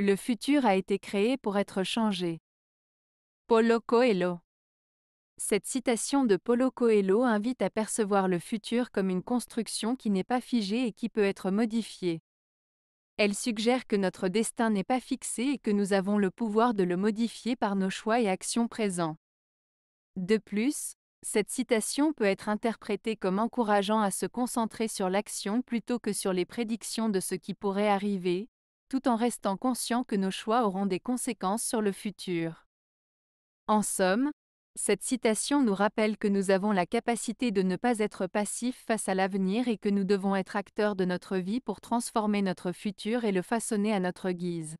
Le futur a été créé pour être changé. Polo Coelho. Cette citation de Polo Coelho invite à percevoir le futur comme une construction qui n'est pas figée et qui peut être modifiée. Elle suggère que notre destin n'est pas fixé et que nous avons le pouvoir de le modifier par nos choix et actions présents. De plus, cette citation peut être interprétée comme encourageant à se concentrer sur l'action plutôt que sur les prédictions de ce qui pourrait arriver, tout en restant conscient que nos choix auront des conséquences sur le futur. En somme, cette citation nous rappelle que nous avons la capacité de ne pas être passifs face à l'avenir et que nous devons être acteurs de notre vie pour transformer notre futur et le façonner à notre guise.